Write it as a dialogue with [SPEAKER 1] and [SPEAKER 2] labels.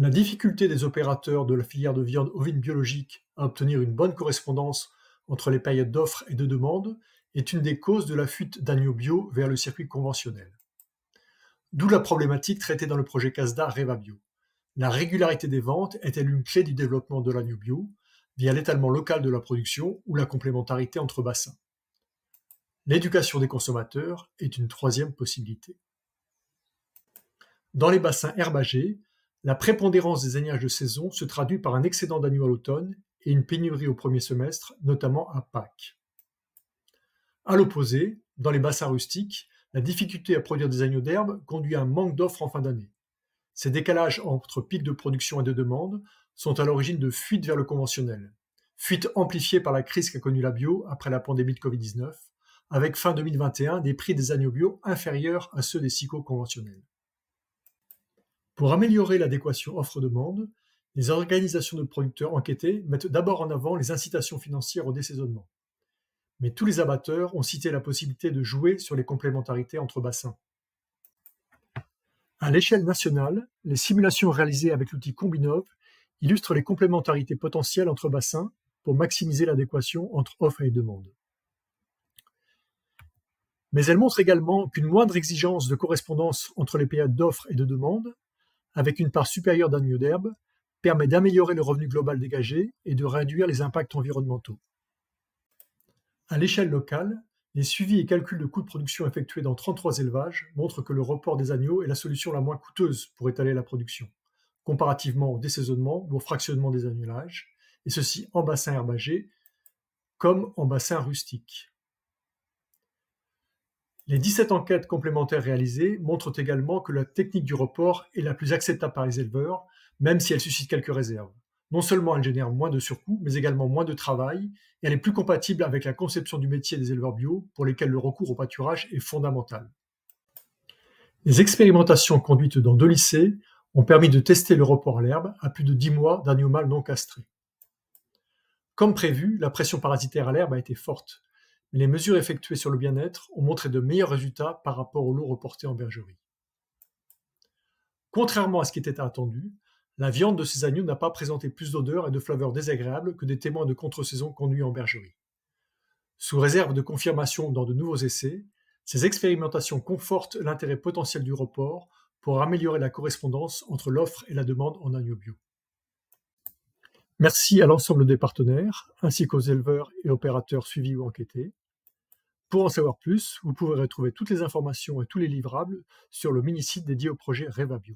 [SPEAKER 1] La difficulté des opérateurs de la filière de viande ovine biologique à obtenir une bonne correspondance entre les périodes d'offres et de demandes est une des causes de la fuite d'agneaux bio vers le circuit conventionnel. D'où la problématique traitée dans le projet CASDA REVABio. La régularité des ventes est-elle une clé du développement de l'agneau bio via l'étalement local de la production ou la complémentarité entre bassins L'éducation des consommateurs est une troisième possibilité. Dans les bassins herbagés, la prépondérance des agneaux de saison se traduit par un excédent d'agneaux à l'automne et une pénurie au premier semestre, notamment à Pâques. À l'opposé, dans les bassins rustiques, la difficulté à produire des agneaux d'herbe conduit à un manque d'offres en fin d'année. Ces décalages entre pics de production et de demande sont à l'origine de fuites vers le conventionnel, fuites amplifiées par la crise qu'a connue la bio après la pandémie de Covid-19, avec fin 2021 des prix des agneaux bio inférieurs à ceux des cycles conventionnels. Pour améliorer l'adéquation offre-demande, les organisations de producteurs enquêtées mettent d'abord en avant les incitations financières au désaisonnement. Mais tous les abatteurs ont cité la possibilité de jouer sur les complémentarités entre bassins. À l'échelle nationale, les simulations réalisées avec l'outil Combinop illustrent les complémentarités potentielles entre bassins pour maximiser l'adéquation entre offre et demande. Mais elles montrent également qu'une moindre exigence de correspondance entre les périodes d'offre et de demande avec une part supérieure d'agneaux d'herbe, permet d'améliorer le revenu global dégagé et de réduire les impacts environnementaux. À l'échelle locale, les suivis et calculs de coûts de production effectués dans 33 élevages montrent que le report des agneaux est la solution la moins coûteuse pour étaler la production, comparativement au désaisonnement ou au fractionnement des annulages, et ceci en bassin herbagé comme en bassin rustique. Les 17 enquêtes complémentaires réalisées montrent également que la technique du report est la plus acceptable par les éleveurs, même si elle suscite quelques réserves. Non seulement elle génère moins de surcoûts, mais également moins de travail, et elle est plus compatible avec la conception du métier des éleveurs bio, pour lesquels le recours au pâturage est fondamental. Les expérimentations conduites dans deux lycées ont permis de tester le report à l'herbe à plus de 10 mois d'animal non castré. Comme prévu, la pression parasitaire à l'herbe a été forte mais les mesures effectuées sur le bien-être ont montré de meilleurs résultats par rapport aux lourds reportés en bergerie. Contrairement à ce qui était attendu, la viande de ces agneaux n'a pas présenté plus d'odeur et de flaveurs désagréables que des témoins de contre-saison conduits en bergerie. Sous réserve de confirmation dans de nouveaux essais, ces expérimentations confortent l'intérêt potentiel du report pour améliorer la correspondance entre l'offre et la demande en agneaux bio. Merci à l'ensemble des partenaires, ainsi qu'aux éleveurs et opérateurs suivis ou enquêtés, pour en savoir plus, vous pouvez retrouver toutes les informations et tous les livrables sur le mini-site dédié au projet Revabio.